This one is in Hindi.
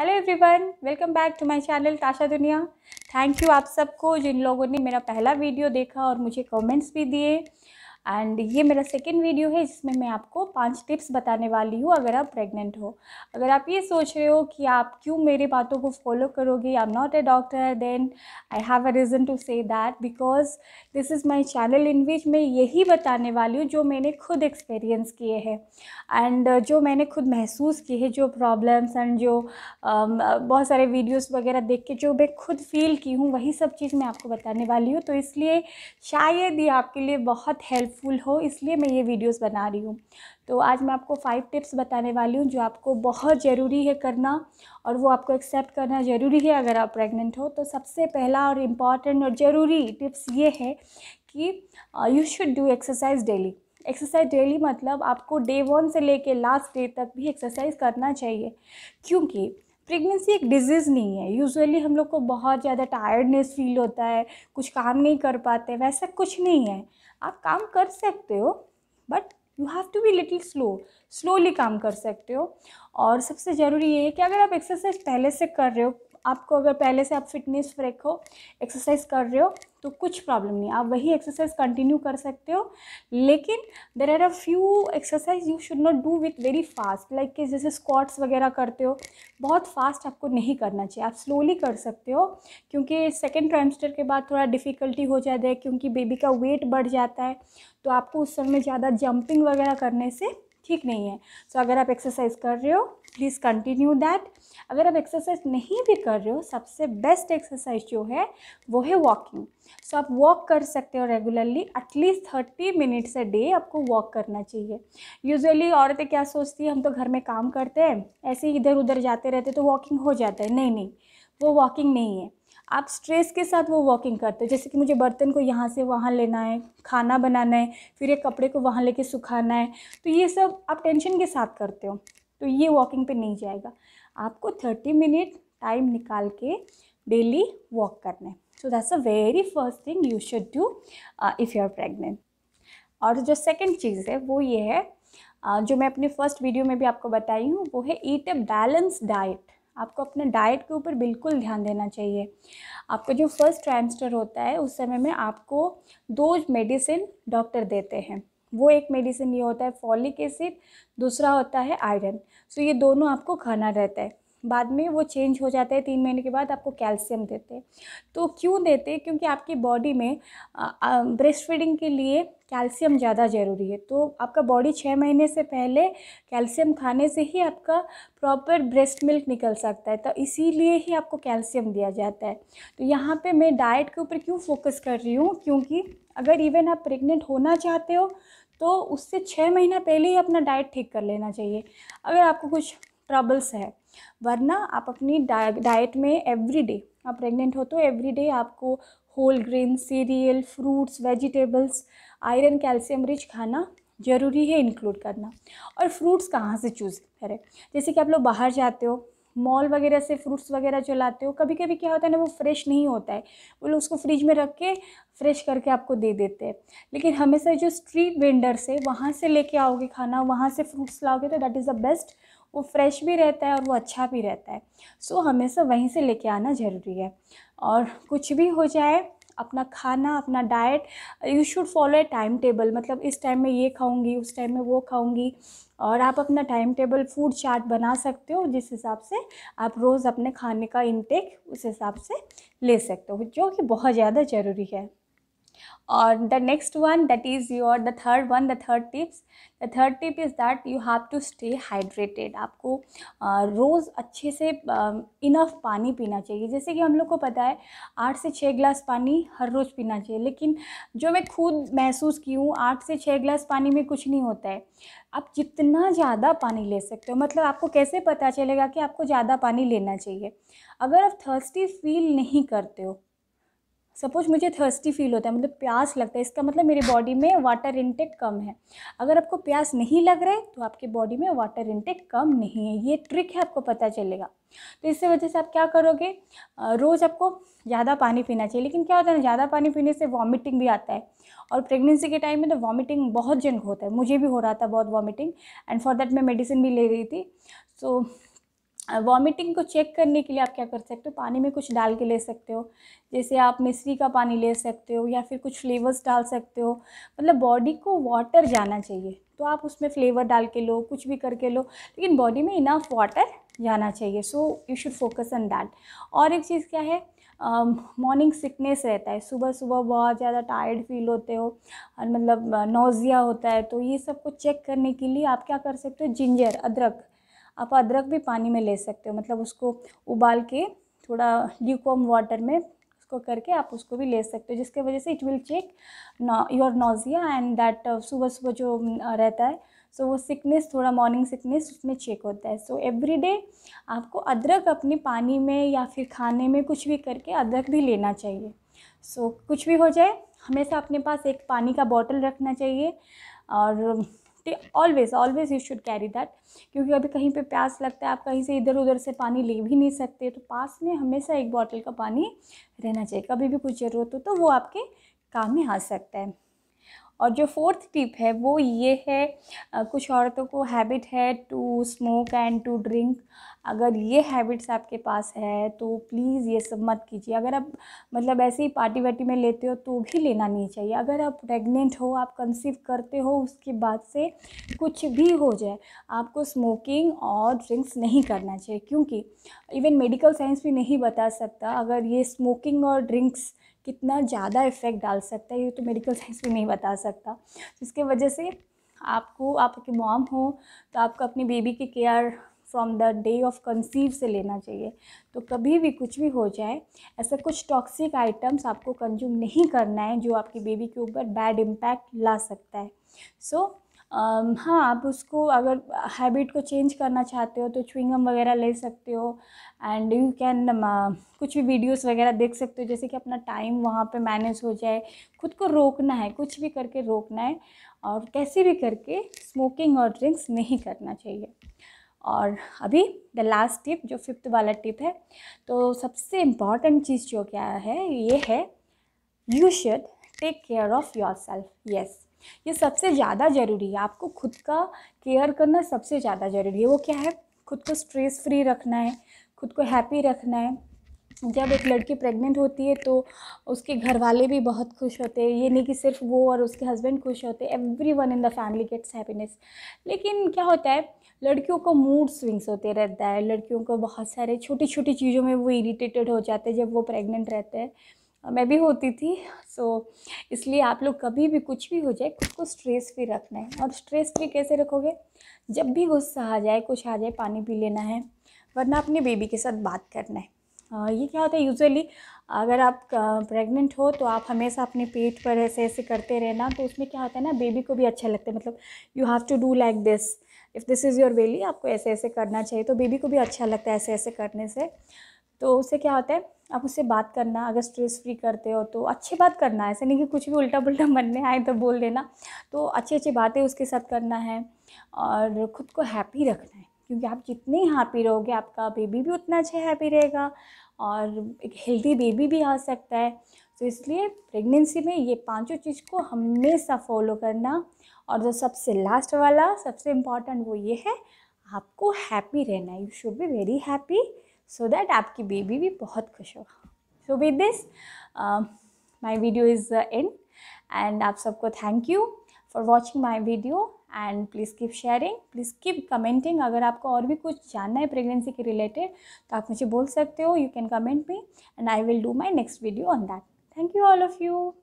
hello everyone welcome back to my channel Tasha दुनिया थैंक यू आप सबको जिन लोगों ने मेरा पहला वीडियो देखा और मुझे कमेंट्स भी दिए एंड ये मेरा सेकेंड वीडियो है जिसमें मैं आपको पांच टिप्स बताने वाली हूँ अगर आप प्रेग्नेंट हो अगर आप ये सोच रहे हो कि आप क्यों मेरी बातों को फॉलो करोगे I am not a doctor then I have a reason to say that because this is my channel in which मैं यही बताने वाली हूँ जो मैंने खुद एक्सपीरियंस किए हैं एंड जो मैंने खुद महसूस किए हैं जो प्रॉब्लम्स एंड जो um, बहुत सारे वीडियोज़ वगैरह देख के जो मैं खुद फील की हूँ वही सब चीज़ मैं आपको बताने वाली हूँ तो इसलिए शायद ये आपके लिए बहुत हेल्प हेल्पफुल हो इसलिए मैं ये वीडियोस बना रही हूँ तो आज मैं आपको फाइव टिप्स बताने वाली हूँ जो आपको बहुत ज़रूरी है करना और वो आपको एक्सेप्ट करना ज़रूरी है अगर आप प्रेग्नेंट हो तो सबसे पहला और इम्पॉर्टेंट और ज़रूरी टिप्स ये है कि you should do exercise daily exercise daily मतलब आपको डे वन से लेके लास्ट डे तक भी एक्सरसाइज करना चाहिए क्योंकि प्रेगनेंसी एक डिजीज़ नहीं है यूजुअली हम लोग को बहुत ज़्यादा टायर्डनेस फील होता है कुछ काम नहीं कर पाते वैसा कुछ नहीं है आप काम कर सकते हो but you have to be little slow slowly काम कर सकते हो और सबसे ज़रूरी ये है कि अगर आप एक्सरसाइज पहले से कर रहे हो आपको अगर पहले से आप फिटनेस फ्रेक हो एक्सरसाइज कर रहे हो तो कुछ प्रॉब्लम नहीं आप वही एक्सरसाइज कंटिन्यू कर सकते हो लेकिन there are a few exercise you should not do with very fast like कि जैसे स्क्वाट्स वगैरह करते हो बहुत फास्ट आपको नहीं करना चाहिए आप स्लोली कर सकते हो क्योंकि सेकेंड ट्राइमस्टर के बाद थोड़ा डिफ़िकल्टी हो जाता है क्योंकि बेबी का वेट बढ़ जाता है तो आपको उस समय ज़्यादा जंपिंग वगैरह करने से ठीक नहीं है सो so, अगर आप एक्सरसाइज कर रहे हो प्लीज़ कंटिन्यू दैट अगर आप एक्सरसाइज नहीं भी कर रहे हो सबसे बेस्ट एक्सरसाइज जो है वो है वॉकिंग सो so, आप वॉक कर सकते हो regularly at least thirty minutes a day आपको वॉक करना चाहिए यूजुअली औरतें क्या सोचती हैं हम तो घर में काम करते हैं ऐसे ही इधर उधर जाते रहते तो वॉकिंग हो जाता है नहीं नहीं वो वॉकिंग नहीं है आप स्ट्रेस के साथ वो वॉकिंग करते हो जैसे कि मुझे बर्तन को यहाँ से वहाँ लेना है खाना बनाना है फिर ये कपड़े को वहाँ लेके सुखाना है तो ये सब आप टेंशन के साथ करते हो तो ये वॉकिंग पे नहीं जाएगा आपको थर्टी मिनट टाइम निकाल के डेली वॉक करना है so that's a very first thing you should do if you are pregnant और जो सेकेंड चीज़ है वो ये है uh, जो मैं अपने फर्स्ट वीडियो में भी आपको बताई हूँ वो है ईट अ बैलेंस डाइट आपको अपने डाइट के ऊपर बिल्कुल ध्यान देना चाहिए आपका जो फर्स्ट ट्राइमस्टर होता है उस समय में आपको दो मेडिसिन डॉक्टर देते हैं वो एक मेडिसिन ये होता है फॉलिक एसिड दूसरा होता है आयरन सो ये दोनों आपको खाना रहता है बाद में वो चेंज हो जाता है तीन महीने के बाद आपको कैल्शियम देते हैं तो क्यों देते हैं क्योंकि आपकी बॉडी में ब्रेस्ट फीडिंग के लिए कैल्शियम ज़्यादा ज़रूरी है तो आपका बॉडी छः महीने से पहले कैल्शियम खाने से ही आपका प्रॉपर ब्रेस्ट मिल्क निकल सकता है तो इसीलिए ही आपको कैल्शियम दिया जाता है तो यहाँ पे मैं डाइट के ऊपर क्यों फोकस कर रही हूँ क्योंकि अगर इवन आप प्रेग्नेंट होना चाहते हो तो उससे छः महीना पहले ही अपना डाइट ठीक कर लेना चाहिए अगर आपको कुछ ट्रबल्स है वरना आप अपनी डा, डाइट में एवरी डे आप प्रेग्नेंट हो तो एवरी डे आपको whole grain cereal fruits vegetables iron calcium rich खाना ज़रूरी है इंक्लूड करना और फ्रूट्स कहाँ से चूज़ करें जैसे कि आप लोग बाहर जाते हो मॉल वगैरह से फ्रूट्स वगैरह जो लाते हो कभी कभी क्या होता है ना वो फ्रेश नहीं होता है वो लोग उसको फ्रिज में रख के फ्रेश करके आपको दे देते हैं लेकिन हमेशा जो स्ट्रीट वेंडर्स है वहाँ से लेके आओगे खाना वहाँ से फ्रूट्स लाओगे तो दैट इज़ द बेस्ट वो फ्रेश भी रहता है और वो अच्छा भी रहता है सो हमेशा वहीं से लेके आना ज़रूरी है और कुछ भी हो जाए अपना खाना अपना diet you should follow a time table मतलब इस टाइम में ये खाऊंगी उस टाइम में वो खाऊंगी और आप अपना टाइम टेबल फूड चार्ट बना सकते हो जिस हिसाब से आप रोज़ अपने खाने का इनटेक उस हिसाब से ले सकते हो जो कि बहुत ज़्यादा ज़रूरी है और the next one that is your the third one the third tips the third tip is that you have to stay hydrated आपको रोज़ अच्छे से इनफ पानी पीना चाहिए जैसे कि हम लोग को पता है आठ से छः ग्लास पानी हर रोज़ पीना चाहिए लेकिन जो मैं खुद महसूस की हूँ आठ से छः गिलास पानी में कुछ नहीं होता है आप जितना ज़्यादा पानी ले सकते हो मतलब आपको कैसे पता चलेगा कि आपको ज़्यादा पानी लेना चाहिए अगर आप थर्स्टी फील नहीं करते हो सपोज़ मुझे थर्स्टी फील होता है मतलब प्यास लगता है इसका मतलब मेरी बॉडी में वाटर इंटेक कम है अगर आपको प्यास नहीं लग रहा है तो आपके बॉडी में वाटर इंटेक कम नहीं है ये ट्रिक है आपको पता चलेगा तो इससे वजह से आप क्या करोगे रोज़ आपको ज़्यादा पानी पीना चाहिए लेकिन क्या होता है ना ज़्यादा पानी पीने से वॉमिटिंग भी आता है और प्रेगनेंसी के टाइम में तो वॉमिटिंग बहुत जन होता है मुझे भी हो रहा था बहुत वॉमिटिंग एंड फॉर देट मैं मेडिसिन भी ले रही थी सो वॉमिटिंग को चेक करने के लिए आप क्या कर सकते हो पानी में कुछ डाल के ले सकते हो जैसे आप मिश्री का पानी ले सकते हो या फिर कुछ फ्लेवर्स डाल सकते हो मतलब बॉडी को वाटर जाना चाहिए तो आप उसमें फ्लेवर डाल के लो कुछ भी करके लो लेकिन बॉडी में इनफ वाटर जाना चाहिए so you should focus on that और एक चीज़ क्या है मॉर्निंग uh, सिकनेस रहता है सुबह सुबह बहुत ज़्यादा टायर्ड फील होते हो और मतलब नोज़िया होता है तो ये सब को चेक करने के लिए आप क्या कर सकते हो जिंजर अदरक आप अदरक भी पानी में ले सकते हो मतलब उसको उबाल के थोड़ा ल्यूकॉम वाटर में उसको करके आप उसको भी ले सकते हो जिसके वजह से it will check your nausea and that सुबह सुबह जो रहता है सो so, वो सिकनेस थोड़ा मॉर्निंग सिकनेस उसमें चेक होता है सो एवरी आपको अदरक अपने पानी में या फिर खाने में कुछ भी करके अदरक भी लेना चाहिए सो so, कुछ भी हो जाए हमेशा अपने पास एक पानी का बॉटल रखना चाहिए और सकते always always you should carry that क्योंकि अभी कहीं पे प्यास लगता है आप कहीं से इधर उधर से पानी ले भी नहीं सकते तो पास में हमेशा एक बॉटल का पानी रहना चाहिए कभी भी कुछ ज़रूरत हो तो वो आपके काम में आ सकता है और जो फोर्थ टिप है वो ये है कुछ औरतों को हैबिट है to smoke and to drink अगर ये हैबिट्स आपके पास है तो प्लीज़ ये सब मत कीजिए अगर आप मतलब ऐसे ही पार्टी वार्टी में लेते हो तो भी लेना नहीं चाहिए अगर आप प्रेग्नेंट हो आप कंसीव करते हो उसके बाद से कुछ भी हो जाए आपको स्मोकिंग और ड्रिंक्स नहीं करना चाहिए क्योंकि इवन मेडिकल साइंस भी नहीं बता सकता अगर ये स्मोकिंग और ड्रिंक्स कितना ज़्यादा इफ़ेक्ट डाल सकता है ये तो मेडिकल साइंस भी नहीं बता सकता जिसके वजह से आपको आपके मॉम हो तो आपको अपनी बेबी की care from the day of conceive से लेना चाहिए तो कभी भी कुछ भी हो जाए ऐसा कुछ टॉक्सिक आइटम्स आपको कंज्यूम नहीं करना है जो आपकी बेबी के ऊपर बैड इम्पैक्ट ला सकता है सो so, Um, हाँ आप उसको अगर हैबिट को चेंज करना चाहते हो तो च्विंगम वगैरह ले सकते हो एंड यू कैन कुछ भी वीडियोस वगैरह देख सकते हो जैसे कि अपना टाइम वहाँ पे मैनेज हो जाए खुद को रोकना है कुछ भी करके रोकना है और कैसे भी करके स्मोकिंग और ड्रिंक्स नहीं करना चाहिए और अभी द लास्ट टिप जो फिफ्थ वाला टिप है तो सबसे इम्पॉर्टेंट चीज़ जो क्या है ये है you should take care of yourself yes ये सबसे ज़्यादा ज़रूरी है आपको खुद का केयर करना सबसे ज़्यादा ज़रूरी है वो क्या है खुद को स्ट्रेस फ्री रखना है खुद को हैप्पी रखना है जब एक लड़की प्रेग्नेंट होती है तो उसके घर वाले भी बहुत खुश होते हैं ये नहीं कि सिर्फ वो और उसके हस्बैंड खुश होते everyone in the family gets happiness लेकिन क्या होता है लड़कियों को मूड स्विंग्स होते रहता है लड़कियों को बहुत सारे छोटी छोटी चीज़ों में वो इरीटेटेड हो जाते हैं जब वो प्रेग्नेंट रहते हैं मैं भी होती थी सो so, इसलिए आप लोग कभी भी कुछ भी हो जाए खुद को स्ट्रेस फ्री रखना है और स्ट्रेस फ्री कैसे रखोगे जब भी गुस्सा आ जाए कुछ आ जाए पानी पी लेना है वरना अपने बेबी के साथ बात करना है ये क्या होता है यूजुअली अगर आप प्रेग्नेंट हो तो आप हमेशा अपने पेट पर ऐसे ऐसे करते रहना तो उसमें क्या होता है ना बेबी को भी अच्छा लगता है मतलब you have to do like this if this is your belly आपको ऐसे ऐसे करना चाहिए तो बेबी को भी अच्छा लगता है ऐसे ऐसे करने से तो उससे क्या होता है आप उससे बात करना अगर स्ट्रेस फ्री करते हो तो अच्छी बात करना है ऐसे नहीं कि कुछ भी उल्टा पुल्टा मन में आए तो बोल देना तो अच्छी अच्छी बातें उसके साथ करना है और ख़ुद को हैप्पी रखना है क्योंकि आप जितने हैप्पी रहोगे आपका बेबी भी उतना अच्छा हैप्पी रहेगा और एक हेल्दी बेबी भी आ सकता है तो इसलिए प्रेगनेंसी में ये पांचों चीज़ को हमेशा फॉलो करना और जो सबसे लास्ट वाला सबसे इम्पॉर्टेंट वो ये है आपको हैप्पी रहना you should be very happy so that आपकी बेबी भी बहुत खुश होगा so with this my video is the end and आप सबको thank you for watching my video and please keep sharing please keep commenting अगर आपको और भी कुछ जानना है प्रेगनेंसी के रिलेटेड तो आप मुझे बोल सकते हो you can comment me and I will do my next video on that thank you all of you